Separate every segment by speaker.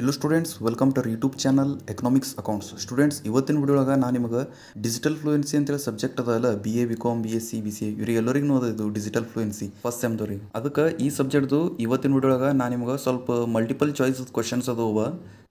Speaker 1: Hello students welcome to YouTube channel economics accounts students ಇವತ್ತಿನ ಒಳಗೆ ನಾನು ನಿಮಗೆ ಡಿಜಿಟಲ್ ಫ್ಲೂಯೆನ್ಸಿ ಅಂತೇಳಿ ಸಬ್ಜೆಕ್ಟ್ ಅದಲ್ಲ B A B com B S C B C ಇವ್ರಿಗೆ ಎಲ್ಲರಿಗೂ ಅದ ಇದು ಡಿಜಿಟಲ್ ಫ್ಲೂಯೆನ್ಸಿ ಫಸ್ಟ್ ದೊರಿ ಅದಕ್ಕೆ ಈ ಸಬ್ಜೆಕ್ಟ್ದು ಇವತ್ತಿನ ವಿಡಿಯೋಳಾಗ ನಾನು ನಿಮಗೆ ಸ್ವಲ್ಪ ಮಲ್ಟಿಪಲ್ ಚಾಯ್ಸ್ ಕ್ವಶನ್ಸ್ ಅದು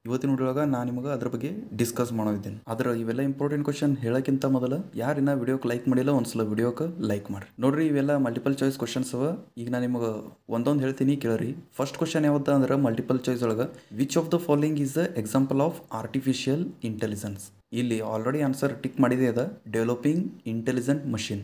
Speaker 1: ಇವತ್ತಿನ ವಿಡಿಯೋಗ ನಾನು ನಿಮಗೆ ಅದ್ರ ಬಗ್ಗೆ ಡಿಸ್ಕಸ್ ಮಾಡೋದಿದ್ದೀನಿ ಆದ್ರೆ ಇವೆಲ್ಲ ಇಂಪಾರ್ಟೆಂಟ್ ಕ್ವಶನ್ ಹೇಳೋಕ್ಕಿಂತ ಮೊದಲು ಯಾರಿನ ವಿಡಿಯೋಕ್ಕೆ ಲೈಕ್ ಮಾಡಿಲ್ಲ ಒಂದ್ಸಲ ವಿಡಿಯೋಕ್ಕೆ ಲೈಕ್ ಮಾಡ್ರಿ ನೋಡ್ರಿ ಇವೆಲ್ಲ ಮಲ್ಟಿಪಲ್ ಚಾಯ್ಸ್ ಕ್ವಶನ್ಸ್ ಅವ ಈಗ ನಾನು ನಿಮಗೆ ಒಂದೊಂದು ಹೇಳ್ತೀನಿ ಕೇಳ್ರಿ ಫಸ್ಟ್ ಕ್ವಶನ್ ಯಾವತ್ತ ಅಂದ್ರೆ ಮಲ್ಟಿಪಲ್ ಚಾಯ್ಸ್ ಒಳಗೆ which of the following is a example of artificial intelligence ಇಲ್ಲಿ ಆಲ್ರೆಡಿ ಆನ್ಸರ್ ಟಿಕ್ ಮಾಡಿದೆ ಅದ ಡೆವಲಪಿಂಗ್ ಇಂಟೆಲಿಜೆಂಟ್ ಮಷಿನ್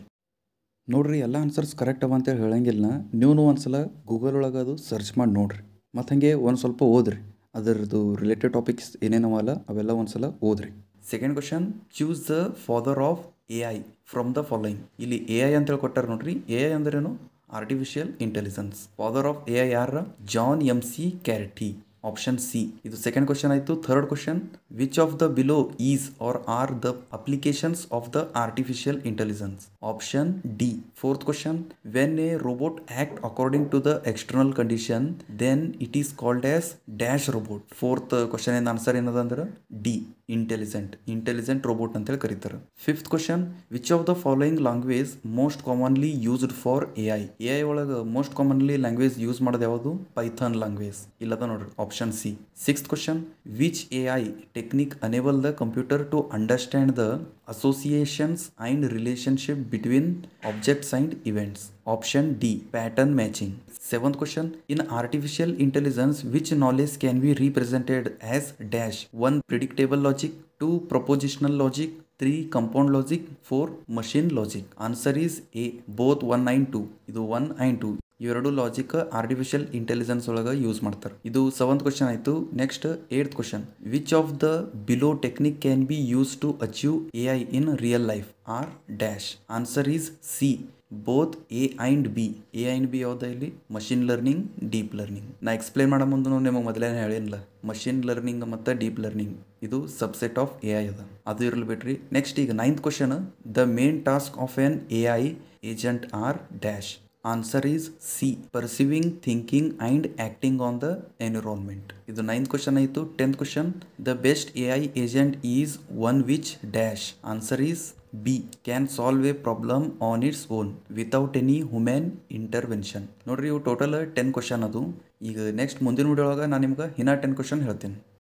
Speaker 1: ನೋಡ್ರಿ ಎಲ್ಲ ಆನ್ಸರ್ಸ್ ಕರೆಕ್ಟ್ ಅವ ಅಂತೇಳಿ ಹೇಳಂಗಿಲ್ಲ ನೀವು ಒಂದ್ಸಲ ಗೂಗಲ್ ಒಳಗೆ ಅದು ಸರ್ಚ್ ಮಾಡಿ ನೋಡ್ರಿ ಮತ್ತು ಹಂಗೆ ಒಂದು ಸ್ವಲ್ಪ ಓದ್ರಿ ಅದರದ್ದು ರಿಲೇಟೆಡ್ ಟಾಪಿಕ್ಸ್ ಏನೇನವಲ್ಲ ಅವೆಲ್ಲ ಒಂದ್ಸಲ ಸಲ ಓದ್ರಿ second question choose the father of A I from the following ಇಲ್ಲಿ ಎ ಐ ಅಂತೇಳಿ ಕೊಟ್ಟಾರ ನೋಡ್ರಿ ಎ ಐ ಅಂದ್ರೇನು artificial intelligence father of A I are John McCarthy option C ಇದು ಸೆಕೆಂಡ್ ಕ್ವಶನ್ ಆಯಿತು third question which of the below is are are the applications of the artificial intelligence option D fourth question when a robot act according to the external condition then it is called as dash robot fourth question ಏನ್ answer ಏನದ ಅಂದ್ರೆ D intelligent intelligent robot ಅಂತ ಹೇಳಿ ಕರೀತಾರೆ fifth question which of the following language most commonly used for A I A I ಒಳಗೆ most commonly language use ಮಾಡೋದು ಯಾವುದು Python language ಇಲ್ಲದ ನೋಡ್ರಿ option option C. Sixth question, which AI technique enable the computer to understand the associations and relationship between objects and events? Option D, pattern matching. Seventh question, in artificial intelligence, which knowledge can be represented as dash? 1. Predictable logic, 2. Propositional logic, 3 compound logic 4 machine logic answer is a both 1 and 2 1 ಇವೆರಡು logic artificial intelligence ಒಳಗೆ use ಮಾಡ್ತಾರೆ ಇದು seventh question ಆಯಿತು next eight question which of the below technique can be use to achieve A I in real life are dash answer is C both A and B A and B ಯಾವ್ದು ಇಲ್ಲಿ machine learning deep learning ನಾ explain ಮಾಡೋ ಮುಂದೆ ನಿಮಗೆ ಮೊದಲೇ ಹೇಳಿಲ್ಲ machine learning ಮತ್ತು deep learning ಇದು ಸಬ್ಸೆಟ್ ಆಫ್ ಎ ಐ ಅದ ಅದು ಇರಲಿ ಬಿಟ್ರಿ ನೆಕ್ಸ್ಟ್ ಈಗ ninth question the main task of an A I agent are dash answer is C perceiving thinking and acting on the environment ಇದು ninth question ಆಯಿತು tenth question the best A I agent is one which dash answer is B can solve a problem on its own without any human intervention ನೋಡ್ರಿ ಇವು total ten question ಅದು ಈಗ next ಮುಂದಿನ video ಒಳಗೆ ನಾನು ನಿಮ್ಗೆ ಇನ್ನ ಟೆನ್ ಕ್ವಶನ್ ಹೇಳ್ತೀನಿ